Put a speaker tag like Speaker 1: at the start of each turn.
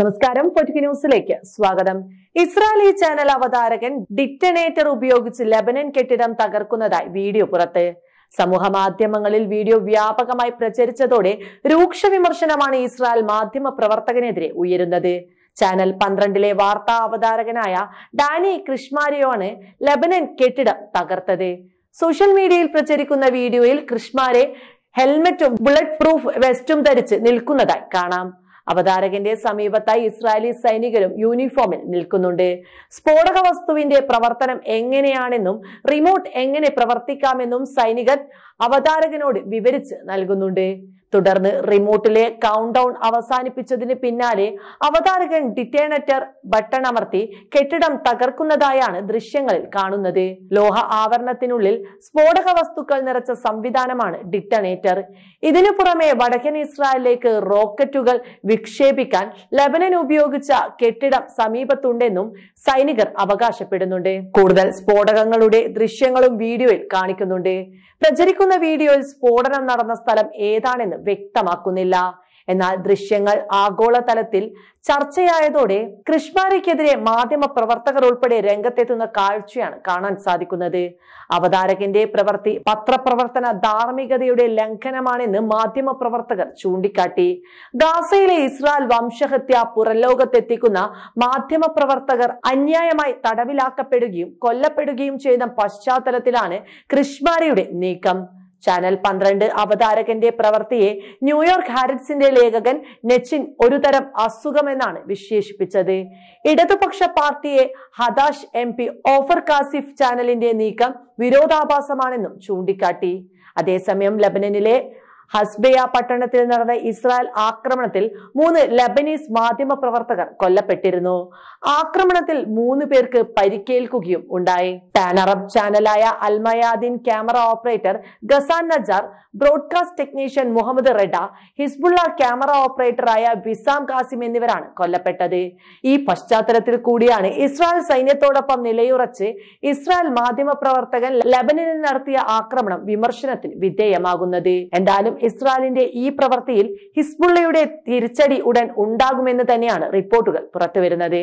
Speaker 1: നമസ്കാരം പൊറ്റുകി ന്യൂസിലേക്ക് സ്വാഗതം ഇസ്രായേലി ചാനൽ അവതാരകൻ ഡിറ്റനേറ്റർ ഉപയോഗിച്ച് ലബനൻ കെട്ടിടം തകർക്കുന്നതായി വീഡിയോ പുറത്ത് സമൂഹ മാധ്യമങ്ങളിൽ വീഡിയോ വ്യാപകമായി പ്രചരിച്ചതോടെ രൂക്ഷ വിമർശനമാണ് ഇസ്രായേൽ മാധ്യമ പ്രവർത്തകനെതിരെ ഉയരുന്നത് ചാനൽ പന്ത്രണ്ടിലെ വാർത്താ അവതാരകനായ ഡാനി കൃഷ്മാരെയാണ് ലബനൻ കെട്ടിടം തകർത്തത് സോഷ്യൽ മീഡിയയിൽ പ്രചരിക്കുന്ന വീഡിയോയിൽ കൃഷ്മാരെ ഹെൽമെറ്റും ബുള്ളറ്റ് പ്രൂഫ് വെസ്റ്റും ധരിച്ച് നിൽക്കുന്നതായി കാണാം അവതാരകന്റെ സമീപത്തായി ഇസ്രായേലി സൈനികരും യൂണിഫോമിൽ നിൽക്കുന്നുണ്ട് സ്ഫോടക വസ്തുവിന്റെ പ്രവർത്തനം എങ്ങനെയാണെന്നും റിമോട്ട് എങ്ങനെ പ്രവർത്തിക്കാമെന്നും സൈനികർ അവതാരകനോട് വിവരിച്ച് നൽകുന്നുണ്ട് തുടർന്ന് റിമോട്ടിലെ കൗണ്ട് ഡൗൺ അവസാനിപ്പിച്ചതിന് പിന്നാലെ അവതാരകൻ ഡിറ്റേണറ്റർ ബട്ടൺ അമർത്തി കെട്ടിടം തകർക്കുന്നതായാണ് ദൃശ്യങ്ങളിൽ കാണുന്നത് ലോഹ ആവരണത്തിനുള്ളിൽ സ്ഫോടക വസ്തുക്കൾ നിറച്ച സംവിധാനമാണ് ഡിറ്റണേറ്റർ ഇതിനു പുറമെ വടക്കൻ ഇസ്രായേലിലേക്ക് റോക്കറ്റുകൾ വിക്ഷേപിക്കാൻ ലബനൻ ഉപയോഗിച്ച കെട്ടിടം സമീപത്തുണ്ടെന്നും സൈനികർ അവകാശപ്പെടുന്നുണ്ട് കൂടുതൽ സ്ഫോടകങ്ങളുടെ ദൃശ്യങ്ങളും വീഡിയോയിൽ കാണിക്കുന്നുണ്ട് പ്രചരിക്കുന്ന വീഡിയോയിൽ സ്ഫോടനം നടന്ന സ്ഥലം ഏതാണെന്നും വ്യക്തമാക്കുന്നില്ല എന്നാൽ ദൃശ്യങ്ങൾ ആഗോളതലത്തിൽ ചർച്ചയായതോടെ കൃഷ്ണാരിക്കെതിരെ മാധ്യമ പ്രവർത്തകർ ഉൾപ്പെടെ രംഗത്തെത്തുന്ന കാഴ്ചയാണ് കാണാൻ സാധിക്കുന്നത് അവതാരകന്റെ പ്രവൃത്തി പത്രപ്രവർത്തന ധാർമ്മികതയുടെ ലംഘനമാണെന്ന് മാധ്യമ പ്രവർത്തകർ ചൂണ്ടിക്കാട്ടി ഗാസയിലെ ഇസ്രായേൽ വംശഹത്യ പുറലോകത്തെത്തിക്കുന്ന മാധ്യമ പ്രവർത്തകർ അന്യായമായി തടവിലാക്കപ്പെടുകയും കൊല്ലപ്പെടുകയും ചെയ്ത പശ്ചാത്തലത്തിലാണ് കൃഷ്ണാരിയുടെ നീക്കം ചാനൽ പന്ത്രണ്ട് അവതാരകന്റെ പ്രവൃത്തിയെ ന്യൂയോർക്ക് ഹാരിറ്റ്സിന്റെ ലേഖകൻ നെച്ചിൻ ഒരുതരം അസുഖമെന്നാണ് വിശേഷിപ്പിച്ചത് ഇടതുപക്ഷ പാർട്ടിയെ Hadash M P Ofer Cassif ചാനലിന്റെ നീക്കം വിരോധാഭാസമാണെന്നും ചൂണ്ടിക്കാട്ടി അതേസമയം ലബനനിലെ ഹസ്ബിയ പട്ടണത്തിൽ നടന്ന ഇസ്രായേൽ ആക്രമണത്തിൽ മൂന്ന് ലബനീസ് മാധ്യമ പ്രവർത്തകർ കൊല്ലപ്പെട്ടിരുന്നു ആക്രമണത്തിൽ മൂന്ന് പേർക്ക് പരിക്കേൽക്കുകയും ഉണ്ടായി പാൻ അറബ് ചാനലായ Al Mayadeen camera operator Ghassan Najjar broadcast technician Mohammed Rida Hezbollah camera ഓപ്പറേറ്ററായ വിസാം കാസിം എന്നിവരാണ് കൊല്ലപ്പെട്ടത് ഈ പശ്ചാത്തലത്തിൽ കൂടിയാണ് ഇസ്രായേൽ സൈന്യത്തോടൊപ്പം നിലയുറച്ച് ഇസ്രായേൽ മാധ്യമ പ്രവർത്തകൻ ലബനനിൽ നടത്തിയ ആക്രമണം വിമർശനത്തിന് വിധേയമാകുന്നത് എന്തായാലും ഇസ്രായേലിന്റെ ഈ പ്രവൃത്തിയിൽ ഹിസ്ബുള്ളയുടെ തിരിച്ചടി ഉടൻ ഉണ്ടാകുമെന്ന് തന്നെയാണ് റിപ്പോർട്ടുകൾ പുറത്തുവരുന്നത്